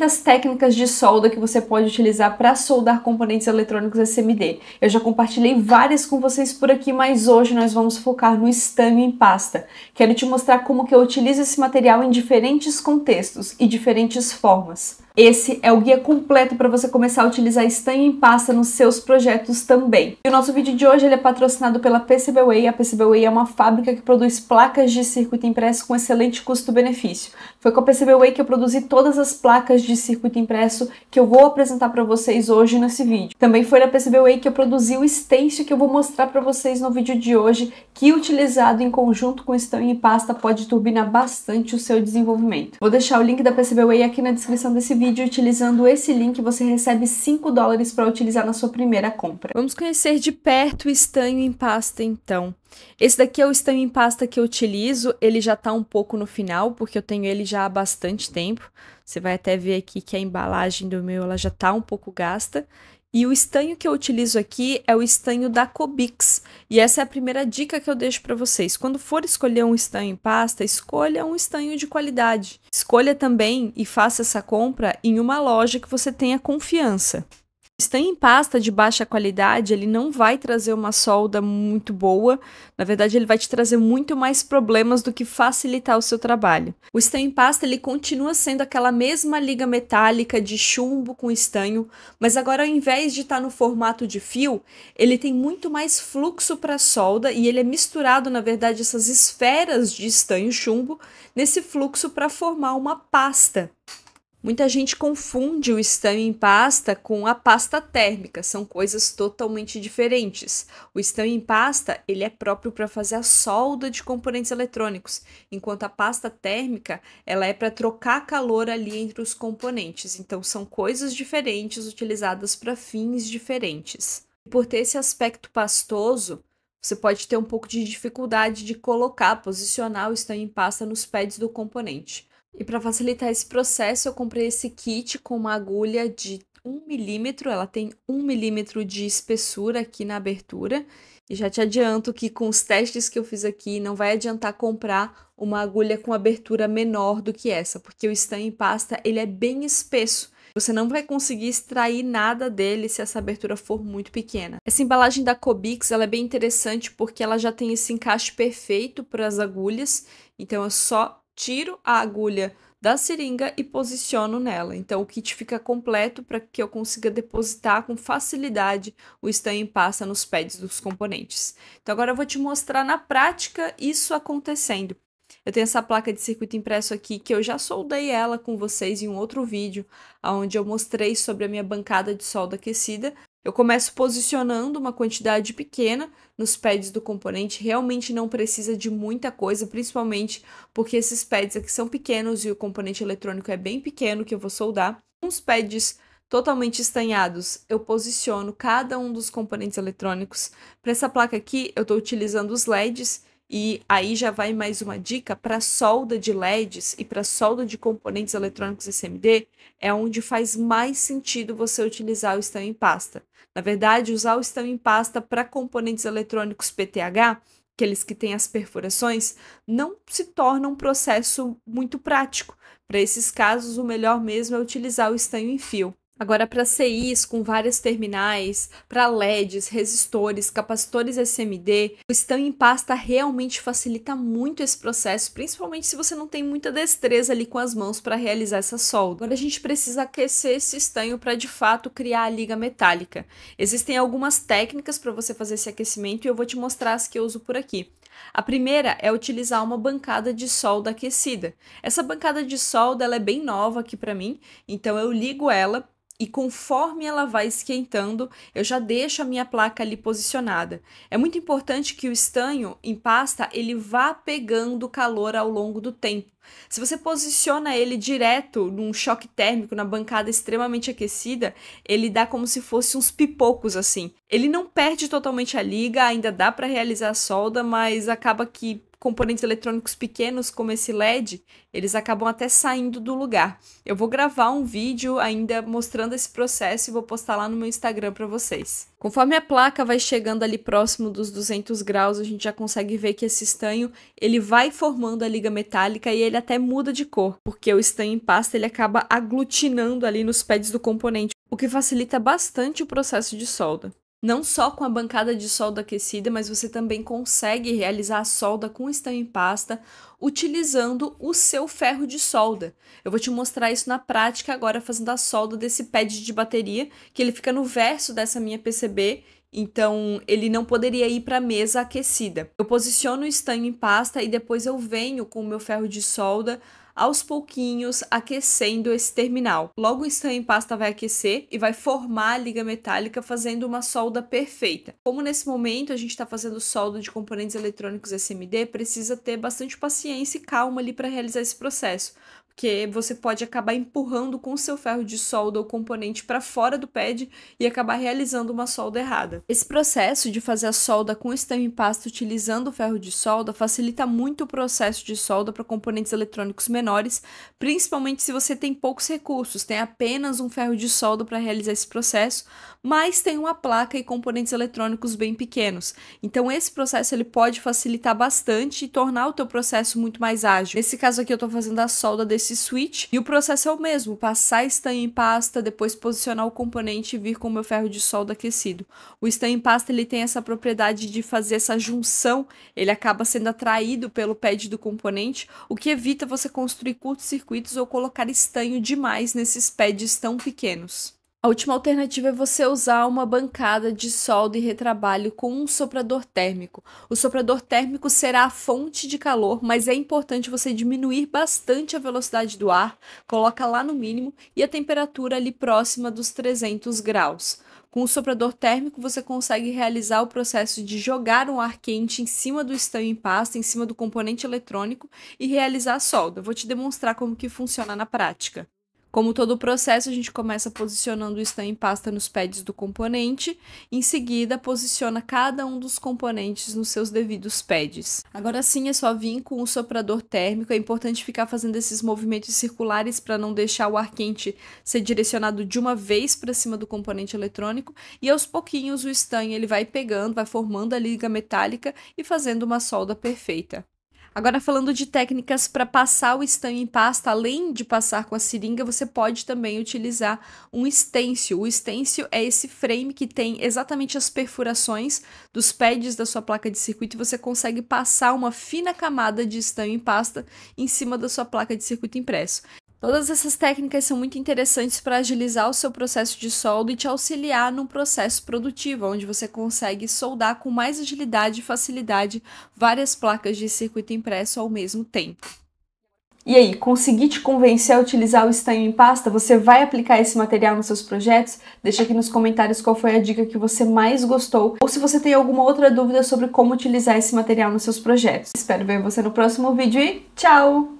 muitas técnicas de solda que você pode utilizar para soldar componentes eletrônicos SMD. Eu já compartilhei várias com vocês por aqui, mas hoje nós vamos focar no estanho em pasta. Quero te mostrar como que eu utilizo esse material em diferentes contextos e diferentes formas. Esse é o guia completo para você começar a utilizar estanho em pasta nos seus projetos também. E o nosso vídeo de hoje ele é patrocinado pela PCBWay. A PCBWay é uma fábrica que produz placas de circuito impresso com excelente custo-benefício. Foi com a PCBWay que eu produzi todas as placas de circuito impresso que eu vou apresentar para vocês hoje nesse vídeo. Também foi na PCBWay que eu produzi o stencil que eu vou mostrar para vocês no vídeo de hoje, que utilizado em conjunto com estanho em pasta pode turbinar bastante o seu desenvolvimento. Vou deixar o link da PCBWay aqui na descrição desse vídeo vídeo, utilizando esse link você recebe 5 dólares para utilizar na sua primeira compra. Vamos conhecer de perto o estanho em pasta então. Esse daqui é o estanho em pasta que eu utilizo, ele já está um pouco no final, porque eu tenho ele já há bastante tempo. Você vai até ver aqui que a embalagem do meu ela já está um pouco gasta. E o estanho que eu utilizo aqui é o estanho da Cobix. E essa é a primeira dica que eu deixo para vocês. Quando for escolher um estanho em pasta, escolha um estanho de qualidade. Escolha também e faça essa compra em uma loja que você tenha confiança estanho em pasta de baixa qualidade, ele não vai trazer uma solda muito boa. Na verdade, ele vai te trazer muito mais problemas do que facilitar o seu trabalho. O estanho em pasta, ele continua sendo aquela mesma liga metálica de chumbo com estanho, mas agora ao invés de estar tá no formato de fio, ele tem muito mais fluxo para a solda e ele é misturado, na verdade, essas esferas de estanho chumbo nesse fluxo para formar uma pasta. Muita gente confunde o estanho em pasta com a pasta térmica, são coisas totalmente diferentes. O estanho em pasta, ele é próprio para fazer a solda de componentes eletrônicos, enquanto a pasta térmica, ela é para trocar calor ali entre os componentes. Então são coisas diferentes utilizadas para fins diferentes. E por ter esse aspecto pastoso, você pode ter um pouco de dificuldade de colocar, posicionar o estanho em pasta nos pads do componente. E para facilitar esse processo, eu comprei esse kit com uma agulha de 1 milímetro. Ela tem 1 milímetro de espessura aqui na abertura. E já te adianto que com os testes que eu fiz aqui, não vai adiantar comprar uma agulha com abertura menor do que essa, porque o estanho em pasta ele é bem espesso. Você não vai conseguir extrair nada dele se essa abertura for muito pequena. Essa embalagem da Cobix ela é bem interessante porque ela já tem esse encaixe perfeito para as agulhas, então é só tiro a agulha da seringa e posiciono nela. Então o kit fica completo para que eu consiga depositar com facilidade o estanho em pasta nos pads dos componentes. Então agora eu vou te mostrar na prática isso acontecendo. Eu tenho essa placa de circuito impresso aqui que eu já soldei ela com vocês em um outro vídeo, onde eu mostrei sobre a minha bancada de solda aquecida, eu começo posicionando uma quantidade pequena nos pads do componente, realmente não precisa de muita coisa, principalmente porque esses pads aqui são pequenos e o componente eletrônico é bem pequeno que eu vou soldar. Uns pads totalmente estanhados, eu posiciono cada um dos componentes eletrônicos. Para essa placa aqui, eu estou utilizando os LEDs, e aí já vai mais uma dica para solda de LEDs e para solda de componentes eletrônicos SMD, é onde faz mais sentido você utilizar o estão em pasta. Na verdade, usar o estão em pasta para componentes eletrônicos PTH, aqueles que têm as perfurações, não se torna um processo muito prático. Para esses casos, o melhor mesmo é utilizar o estanho em fio. Agora, para CIs com várias terminais, para LEDs, resistores, capacitores SMD, o stand em pasta realmente facilita muito esse processo, principalmente se você não tem muita destreza ali com as mãos para realizar essa solda. Agora a gente precisa aquecer esse estanho para de fato criar a liga metálica. Existem algumas técnicas para você fazer esse aquecimento e eu vou te mostrar as que eu uso por aqui. A primeira é utilizar uma bancada de solda aquecida. Essa bancada de solda ela é bem nova aqui para mim, então eu ligo ela e conforme ela vai esquentando, eu já deixo a minha placa ali posicionada. É muito importante que o estanho em pasta ele vá pegando calor ao longo do tempo. Se você posiciona ele direto num choque térmico na bancada extremamente aquecida, ele dá como se fosse uns pipocos assim. Ele não perde totalmente a liga, ainda dá para realizar a solda, mas acaba que componentes eletrônicos pequenos como esse LED, eles acabam até saindo do lugar. Eu vou gravar um vídeo ainda mostrando esse processo e vou postar lá no meu Instagram para vocês. Conforme a placa vai chegando ali próximo dos 200 graus, a gente já consegue ver que esse estanho, ele vai formando a liga metálica e ele até muda de cor, porque o estanho em pasta ele acaba aglutinando ali nos pads do componente, o que facilita bastante o processo de solda não só com a bancada de solda aquecida, mas você também consegue realizar a solda com estanho em pasta utilizando o seu ferro de solda. Eu vou te mostrar isso na prática agora fazendo a solda desse pad de bateria, que ele fica no verso dessa minha PCB, então ele não poderia ir para a mesa aquecida. Eu posiciono o estanho em pasta e depois eu venho com o meu ferro de solda aos pouquinhos aquecendo esse terminal. Logo o estanho em pasta vai aquecer e vai formar a liga metálica fazendo uma solda perfeita. Como nesse momento a gente está fazendo solda de componentes eletrônicos SMD, precisa ter bastante paciência e calma ali para realizar esse processo, porque você pode acabar empurrando com o seu ferro de solda o componente para fora do pad e acabar realizando uma solda errada. Esse processo de fazer a solda com estampa em pasta utilizando o ferro de solda facilita muito o processo de solda para componentes eletrônicos menores, principalmente se você tem poucos recursos, tem apenas um ferro de solda para realizar esse processo, mas tem uma placa e componentes eletrônicos bem pequenos. Então esse processo ele pode facilitar bastante e tornar o teu processo muito mais ágil. Nesse caso aqui eu estou fazendo a solda desse esse switch. E o processo é o mesmo, passar estanho em pasta, depois posicionar o componente e vir com o meu ferro de solda aquecido. O estanho em pasta ele tem essa propriedade de fazer essa junção, ele acaba sendo atraído pelo pad do componente, o que evita você construir curtos circuitos ou colocar estanho demais nesses pads tão pequenos. A última alternativa é você usar uma bancada de solda e retrabalho com um soprador térmico. O soprador térmico será a fonte de calor, mas é importante você diminuir bastante a velocidade do ar, coloca lá no mínimo e a temperatura ali próxima dos 300 graus. Com o soprador térmico, você consegue realizar o processo de jogar um ar quente em cima do estanho em pasta, em cima do componente eletrônico e realizar a solda. Vou te demonstrar como que funciona na prática. Como todo o processo, a gente começa posicionando o stand em pasta nos pads do componente, em seguida posiciona cada um dos componentes nos seus devidos pads. Agora sim é só vir com o soprador térmico, é importante ficar fazendo esses movimentos circulares para não deixar o ar quente ser direcionado de uma vez para cima do componente eletrônico e aos pouquinhos o stand ele vai pegando, vai formando a liga metálica e fazendo uma solda perfeita. Agora, falando de técnicas para passar o estanho em pasta, além de passar com a seringa, você pode também utilizar um stencil. O stencil é esse frame que tem exatamente as perfurações dos pads da sua placa de circuito e você consegue passar uma fina camada de estanho em pasta em cima da sua placa de circuito impresso. Todas essas técnicas são muito interessantes para agilizar o seu processo de solda e te auxiliar num processo produtivo, onde você consegue soldar com mais agilidade e facilidade várias placas de circuito impresso ao mesmo tempo. E aí, consegui te convencer a utilizar o estanho em pasta? Você vai aplicar esse material nos seus projetos? Deixa aqui nos comentários qual foi a dica que você mais gostou ou se você tem alguma outra dúvida sobre como utilizar esse material nos seus projetos. Espero ver você no próximo vídeo e tchau!